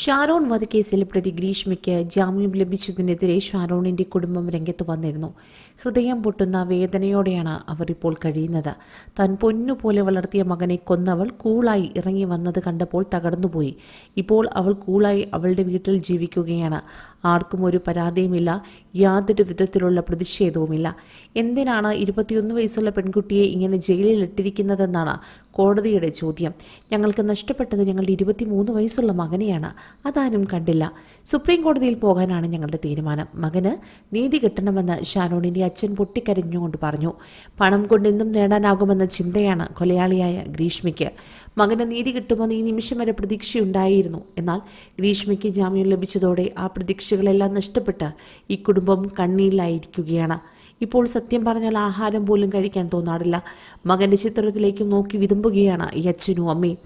ഷാരോൺ വധക്കേസിൽ പ്രതി ഗ്രീഷ്മയ്ക്ക് ജാമ്യം ലഭിച്ചതിനെതിരെ ഷാരോണിന്റെ കുടുംബം രംഗത്ത് വന്നിരുന്നു ഹൃദയം പൊട്ടുന്ന വേദനയോടെയാണ് അവർ ഇപ്പോൾ കഴിയുന്നത് തൻ പൊന്നുപോലെ വളർത്തിയ മകനെ കൊന്നവൾ കൂളായി ഇറങ്ങി വന്നത് കണ്ടപ്പോൾ തകർന്നുപോയി ഇപ്പോൾ അവൾ കൂളായി അവളുടെ വീട്ടിൽ ജീവിക്കുകയാണ് ആർക്കും ഒരു പരാതിയുമില്ല യാതൊരു വിധത്തിലുള്ള പ്രതിഷേധവുമില്ല എന്തിനാണ് ഇരുപത്തിയൊന്ന് വയസ്സുള്ള പെൺകുട്ടിയെ ഇങ്ങനെ ജയിലിൽ ഇട്ടിരിക്കുന്നതെന്നാണ് കോടതിയുടെ ചോദ്യം ഞങ്ങൾക്ക് നഷ്ടപ്പെട്ടത് ഞങ്ങളുടെ ഇരുപത്തിമൂന്ന് വയസ്സുള്ള മകനെയാണ് അതാരും കണ്ടില്ല സുപ്രീം കോടതിയിൽ പോകാനാണ് ഞങ്ങളുടെ തീരുമാനം മകന് നീതി കിട്ടണമെന്ന് ഷാനോണിൻ്റെ അച്ഛൻ പൊട്ടിക്കരഞ്ഞുകൊണ്ട് പറഞ്ഞു പണം കൊണ്ടെന്നും നേടാനാകുമെന്ന ചിന്തയാണ് കൊലയാളിയായ ഗ്രീഷ്മയ്ക്ക് മകന് നീതി കിട്ടുമെന്ന് ഈ നിമിഷം വരെ പ്രതീക്ഷയുണ്ടായിരുന്നു എന്നാൽ ഗ്രീഷ്മയ്ക്ക് ജാമ്യം ലഭിച്ചതോടെ ആ പ്രതീക്ഷകളെല്ലാം നഷ്ടപ്പെട്ട് ഈ കുടുംബം കണ്ണീരിലായിരിക്കുകയാണ് ഇപ്പോൾ സത്യം പറഞ്ഞാൽ ആഹാരം പോലും കഴിക്കാൻ തോന്നാറില്ല മകന്റെ ചിത്രത്തിലേക്കും നോക്കി വിതുമ്പുകയാണ് ഈ അച്ഛനും അമ്മയും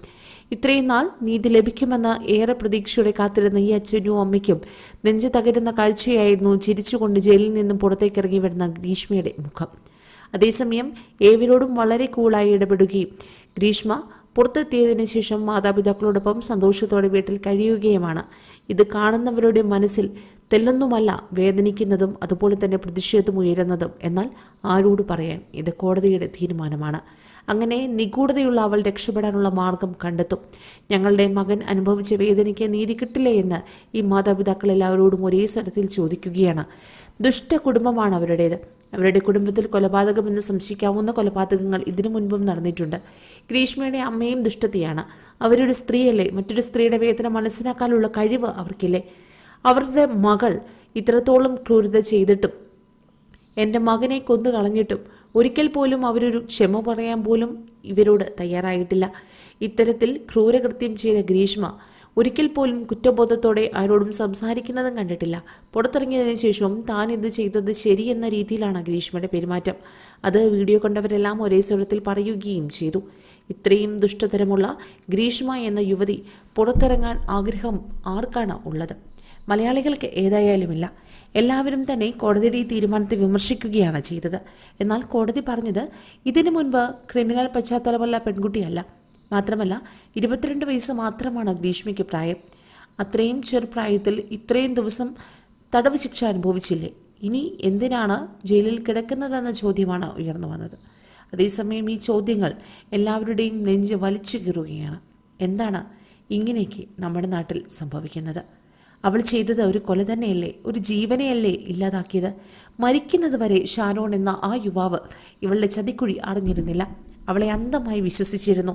ഇത്രയും നാൾ നീതി ലഭിക്കുമെന്ന് ഏറെ പ്രതീക്ഷയോടെ കാത്തിരുന്ന ഈ അച്ഛനും അമ്മയ്ക്കും നെഞ്ചു തകരുന്ന കാഴ്ചയായിരുന്നു ചിരിച്ചുകൊണ്ട് ജയിലിൽ നിന്നും പുറത്തേക്കിറങ്ങി വരുന്ന ഗ്രീഷ്മയുടെ മുഖം അതേസമയം ഏവരോടും വളരെ കൂളായി ഇടപെടുകയും ഗ്രീഷ്മ പുറത്തെത്തിയതിനു ശേഷം മാതാപിതാക്കളോടൊപ്പം സന്തോഷത്തോടെ വീട്ടിൽ കഴിയുകയുമാണ് ഇത് കാണുന്നവരുടെ മനസ്സിൽ തെല്ലൊന്നുമല്ല വേദനിക്കുന്നതും അതുപോലെ തന്നെ പ്രതിഷേധം ഉയരുന്നതും എന്നാൽ ആരോട് പറയാൻ ഇത് കോടതിയുടെ തീരുമാനമാണ് അങ്ങനെ നിഗൂഢതയുള്ള അവൾ രക്ഷപ്പെടാനുള്ള മാർഗം കണ്ടെത്തും ഞങ്ങളുടെ മകൻ അനുഭവിച്ച വേദനയ്ക്ക് നീതി കിട്ടില്ലേ എന്ന് ഈ മാതാപിതാക്കൾ എല്ലാവരോടും ഒരേ സ്ഥലത്തിൽ ചോദിക്കുകയാണ് ദുഷ്ട കുടുംബമാണ് അവരുടേത് അവരുടെ കുടുംബത്തിൽ കൊലപാതകമെന്ന് സംശയിക്കാവുന്ന കൊലപാതകങ്ങൾ ഇതിനു മുൻപും നടന്നിട്ടുണ്ട് ഗ്രീഷ്മയുടെ അമ്മയും ദുഷ്ടതയാണ് അവരൊരു സ്ത്രീയല്ലേ മറ്റൊരു സ്ത്രീയുടെ വേദന മനസ്സിലാക്കാനുള്ള കഴിവ് അവർക്കില്ലേ അവരുടെ മകൾ ഇത്രത്തോളം ക്രൂരത ചെയ്തിട്ടും എൻ്റെ മകനെ കൊന്നു കളഞ്ഞിട്ടും ഒരിക്കൽ പോലും അവരൊരു ക്ഷമ പറയാൻ പോലും ഇവരോട് തയ്യാറായിട്ടില്ല ഇത്തരത്തിൽ ക്രൂരകൃത്യം ചെയ്ത ഗ്രീഷ്മ ഒരിക്കൽ പോലും കുറ്റബോധത്തോടെ ആരോടും സംസാരിക്കുന്നതും കണ്ടിട്ടില്ല പുറത്തിറങ്ങിയതിനു ശേഷവും താൻ ഇത് ചെയ്തത് ശരിയെന്ന രീതിയിലാണ് ഗ്രീഷ്മയുടെ പെരുമാറ്റം അത് വീഡിയോ കണ്ടവരെല്ലാം ഒരേ സ്വരത്തിൽ പറയുകയും ചെയ്തു ഇത്രയും ദുഷ്ടതരമുള്ള ഗ്രീഷ്മ എന്ന യുവതി പുറത്തിറങ്ങാൻ ആഗ്രഹം ആർക്കാണ് ഉള്ളത് മലയാളികൾക്ക് ഏതായാലുമില്ല എല്ലാവരും തന്നെ കോടതിയുടെ ഈ തീരുമാനത്തെ വിമർശിക്കുകയാണ് ചെയ്തത് എന്നാൽ കോടതി പറഞ്ഞത് ഇതിനു മുൻപ് ക്രിമിനൽ പശ്ചാത്തലമുള്ള പെൺകുട്ടിയല്ല മാത്രമല്ല ഇരുപത്തിരണ്ട് വയസ്സ് മാത്രമാണ് ഗ്രീഷ്മയ്ക്ക് പ്രായം അത്രയും ചെറുപ്രായത്തിൽ ഇത്രയും ദിവസം തടവ് ശിക്ഷ അനുഭവിച്ചില്ലേ ഇനി എന്തിനാണ് ജയിലിൽ കിടക്കുന്നതെന്ന ചോദ്യമാണ് ഉയർന്നു വന്നത് അതേസമയം ഈ ചോദ്യങ്ങൾ എല്ലാവരുടെയും നെഞ്ച് വലിച്ചു കീറുകയാണ് എന്താണ് ഇങ്ങനെയൊക്കെ നമ്മുടെ നാട്ടിൽ സംഭവിക്കുന്നത് അവൾ ചെയ്തത് ഒരു കൊല തന്നെയല്ലേ ഒരു ജീവനെയല്ലേ ഇല്ലാതാക്കിയത് മരിക്കുന്നത് വരെ ഷാനോൺ എന്ന ആ യുവാവ് ഇവളുടെ ചതിക്കുഴി അറിഞ്ഞിരുന്നില്ല അവളെ അന്ധമായി വിശ്വസിച്ചിരുന്നു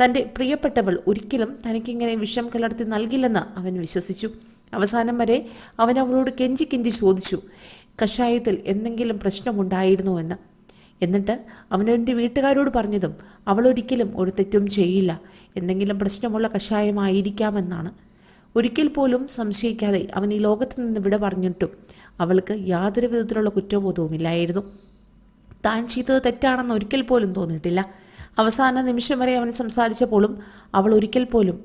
തൻ്റെ പ്രിയപ്പെട്ടവൾ ഒരിക്കലും തനിക്കിങ്ങനെ വിഷം കലർത്തി നൽകില്ലെന്ന് അവൻ വിശ്വസിച്ചു അവസാനം വരെ അവൻ അവളോട് കെഞ്ചി കെഞ്ചി ചോദിച്ചു കഷായത്തിൽ എന്തെങ്കിലും പ്രശ്നമുണ്ടായിരുന്നോ എന്ന് എന്നിട്ട് അവനവൻ്റെ വീട്ടുകാരോട് പറഞ്ഞതും അവളൊരിക്കലും ഒരു തെറ്റും ചെയ്യില്ല എന്തെങ്കിലും പ്രശ്നമുള്ള കഷായമായിരിക്കാമെന്നാണ് ഒരിക്കൽ പോലും സംശയിക്കാതെ അവൻ ഈ ലോകത്ത് നിന്ന് വിട പറഞ്ഞിട്ടും അവൾക്ക് യാതൊരു വിധത്തിലുള്ള കുറ്റബോധവുമില്ലായിരുന്നു താൻ ചെയ്തത് തെറ്റാണെന്ന് ഒരിക്കൽ പോലും തോന്നിയിട്ടില്ല അവസാന നിമിഷം വരെ അവൻ സംസാരിച്ചപ്പോഴും അവൾ ഒരിക്കൽ പോലും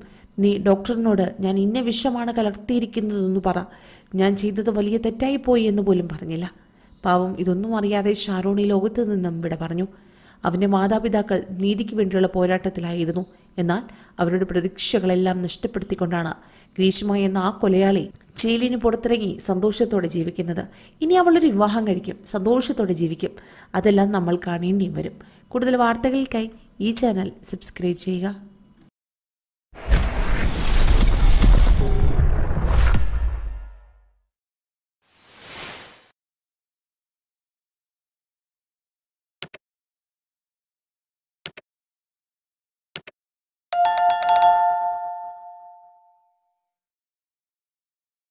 നീ ഡോക്ടറിനോട് ഞാൻ ഇന്ന വിഷമാണ് കലർത്തിയിരിക്കുന്നതെന്ന് പറ ഞാൻ ചെയ്തത് വലിയ തെറ്റായി പോയി എന്ന് പോലും പറഞ്ഞില്ല പാവം ഇതൊന്നും അറിയാതെ ഷാരോണി ലോകത്ത് നിന്നും വിട പറഞ്ഞു അവൻ്റെ മാതാപിതാക്കൾ നീതിക്ക് വേണ്ടിയുള്ള പോരാട്ടത്തിലായിരുന്നു എന്നാൽ അവരുടെ പ്രതീക്ഷകളെല്ലാം നഷ്ടപ്പെടുത്തിക്കൊണ്ടാണ് ഗ്രീഷ്മ എന്ന ആ കൊലയാളി ചേലിന് പുറത്തിറങ്ങി സന്തോഷത്തോടെ ജീവിക്കുന്നത് ഇനി അവളൊരു വിവാഹം കഴിക്കും സന്തോഷത്തോടെ ജീവിക്കും അതെല്ലാം നമ്മൾ കാണേണ്ടിയും വരും കൂടുതൽ വാർത്തകൾക്കായി ഈ ചാനൽ സബ്സ്ക്രൈബ് ചെയ്യുക